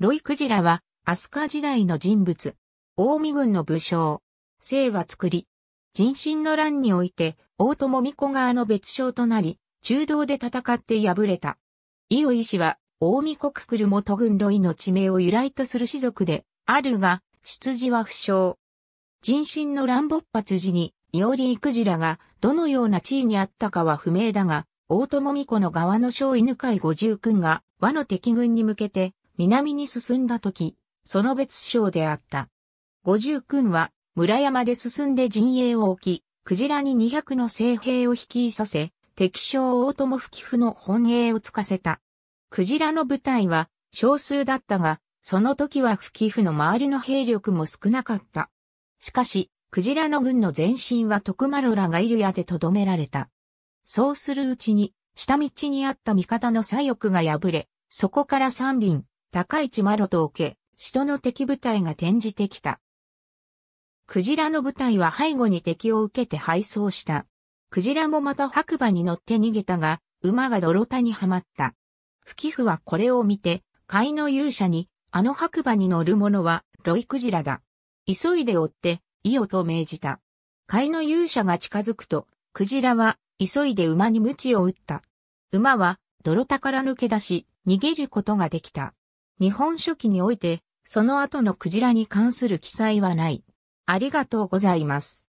ロイクジラは、飛鳥時代の人物。大見軍の武将。姓は作り。人心の乱において、大友美子側の別将となり、中道で戦って敗れた。伊予医師は、大見国来元軍ロイの地名を由来とする士族で、あるが、出自は不詳。人心の乱勃発時に、伊織イクジラが、どのような地位にあったかは不明だが、大友美子の側の将犬飼五十が、和の敵軍に向けて、南に進んだ時、その別省であった。五十君は、村山で進んで陣営を置き、クジラに二百の精兵を引きさせ、敵将大友吹布の本営をつかせた。クジラの部隊は少数だったが、その時は吹布の周りの兵力も少なかった。しかし、クジラの軍の前身は徳丸らがいる矢でとどめられた。そうするうちに、下道にあった味方の左翼が破れ、そこから三輪、高市マロと受け、人の敵部隊が転じてきた。クジラの部隊は背後に敵を受けて敗走した。クジラもまた白馬に乗って逃げたが、馬が泥田にはまった。不寄付はこれを見て、海の勇者に、あの白馬に乗る者は、ロイクジラだ。急いで追って、イオと命じた。海の勇者が近づくと、クジラは、急いで馬に鞭を打った。馬は、泥田から抜け出し、逃げることができた。日本書紀において、その後のクジラに関する記載はない。ありがとうございます。